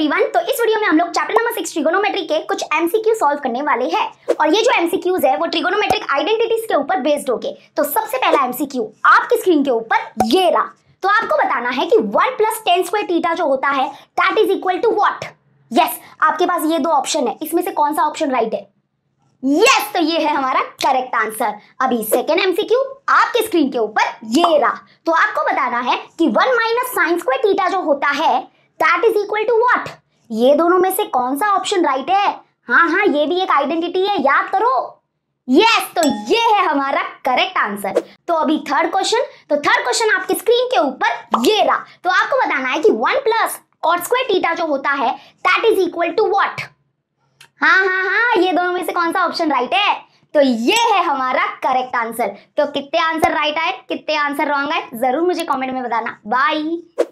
everyone तो इस video में हम लोग चैप्टर नंबर सिक्स ट्रिगोनोमेट्रिक के कुछ एमसीक्यू सॉल्व करने वाले हैं और ये जो एमसीक्यूज है वो ट्रिगोनोमेट्रिक आइडेंटिटीज के ऊपर बेस्ड होके तो सबसे पहला एमसीक्यू आपकी स्क्रीन के ऊपर ये रहा तो आपको बताना है कि one plus ten square theta जो होता है that is equal to what yes आपके पास ये दो ऑप्शन है इसमें से कौन सा ऑप्शन राइट है यस yes, तो ये है हमारा करेक्ट आंसर अभी सेकेंड एमसीक्यू आपके स्क्रीन के ऊपर ये रहा तो आपको बताना है कि one minus sine square theta जो होता है that is equal to what ये दोनों में से कौन सा ऑप्शन राइट है हाँ हाँ ये भी एक आइडेंटिटी है याद करो यस yes, तो ये है हमारा करेक्ट आंसर तो अभी थर्ड क्वेश्चन तो थर्ड क्वेश्चन आपकी स्क्रीन के ऊपर ये रहा तो आपको बताना है कि one plus cot square theta जो होता है that is equal to what हाँ हाँ हाँ ये दोनों में से कौन सा ऑप्शन राइट है तो ये है हमारा करेक्ट आंसर तो कितने आंसर राइट आए कितने आंसर रॉन्ग आए जरूर मुझे कमेंट में बताना बाय